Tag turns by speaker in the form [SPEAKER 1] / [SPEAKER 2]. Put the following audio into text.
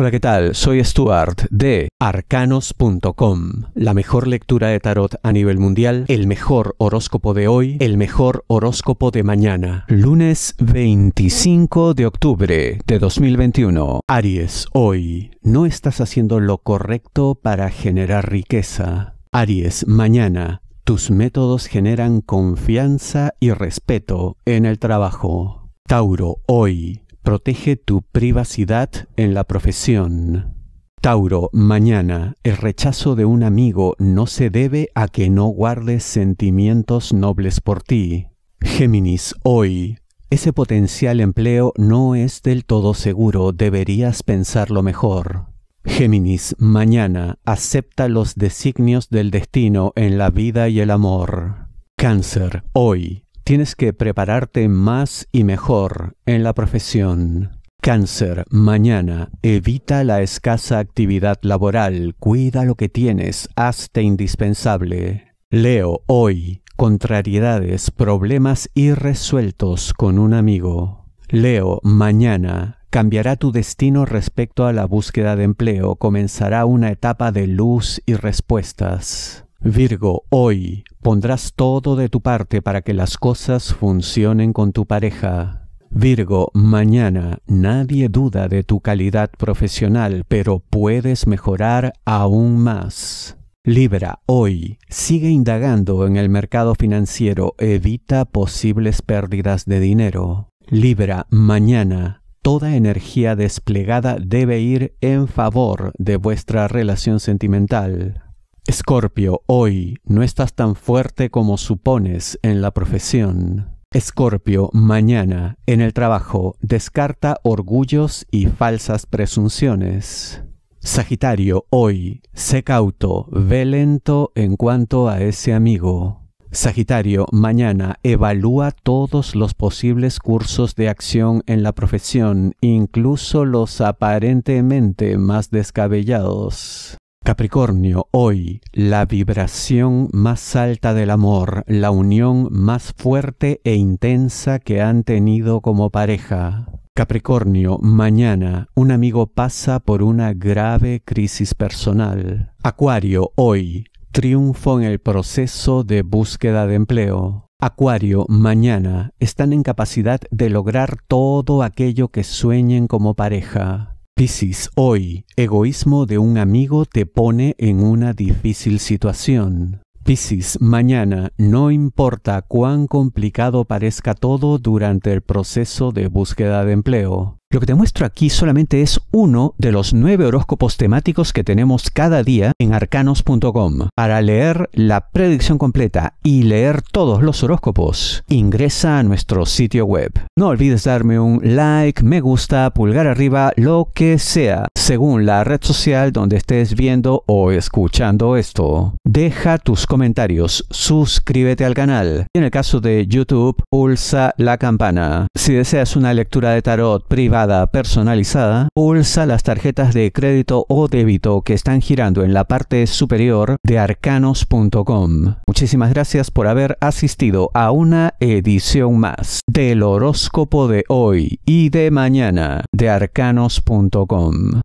[SPEAKER 1] Hola, ¿qué tal? Soy Stuart de arcanos.com, la mejor lectura de tarot a nivel mundial, el mejor horóscopo de hoy, el mejor horóscopo de mañana, lunes 25 de octubre de 2021. Aries, hoy no estás haciendo lo correcto para generar riqueza. Aries, mañana tus métodos generan confianza y respeto en el trabajo. Tauro, hoy protege tu privacidad en la profesión. Tauro, mañana, el rechazo de un amigo no se debe a que no guardes sentimientos nobles por ti. Géminis, hoy, ese potencial empleo no es del todo seguro, deberías pensarlo mejor. Géminis, mañana, acepta los designios del destino en la vida y el amor. Cáncer, hoy, Tienes que prepararte más y mejor en la profesión. Cáncer, mañana, evita la escasa actividad laboral, cuida lo que tienes, hazte indispensable. Leo, hoy, contrariedades, problemas irresueltos con un amigo. Leo, mañana, cambiará tu destino respecto a la búsqueda de empleo, comenzará una etapa de luz y respuestas. Virgo, hoy pondrás todo de tu parte para que las cosas funcionen con tu pareja. Virgo, mañana nadie duda de tu calidad profesional, pero puedes mejorar aún más. Libra, hoy sigue indagando en el mercado financiero, evita posibles pérdidas de dinero. Libra, mañana toda energía desplegada debe ir en favor de vuestra relación sentimental. Escorpio, hoy no estás tan fuerte como supones en la profesión. Escorpio, mañana, en el trabajo, descarta orgullos y falsas presunciones. Sagitario, hoy, sé cauto, ve lento en cuanto a ese amigo. Sagitario, mañana, evalúa todos los posibles cursos de acción en la profesión, incluso los aparentemente más descabellados. Capricornio, hoy la vibración más alta del amor, la unión más fuerte e intensa que han tenido como pareja. Capricornio, mañana un amigo pasa por una grave crisis personal. Acuario, hoy triunfo en el proceso de búsqueda de empleo. Acuario, mañana están en capacidad de lograr todo aquello que sueñen como pareja. Piscis, hoy, egoísmo de un amigo te pone en una difícil situación. Piscis, mañana, no importa cuán complicado parezca todo durante el proceso de búsqueda de empleo. Lo que te muestro aquí solamente es uno de los nueve horóscopos temáticos que tenemos cada día en arcanos.com. Para leer la predicción completa y leer todos los horóscopos, ingresa a nuestro sitio web. No olvides darme un like, me gusta, pulgar arriba, lo que sea, según la red social donde estés viendo o escuchando esto. Deja tus comentarios, suscríbete al canal. En el caso de YouTube, pulsa la campana. Si deseas una lectura de tarot privada, personalizada pulsa las tarjetas de crédito o débito que están girando en la parte superior de arcanos.com. Muchísimas gracias por haber asistido a una edición más del horóscopo de hoy y de mañana de arcanos.com.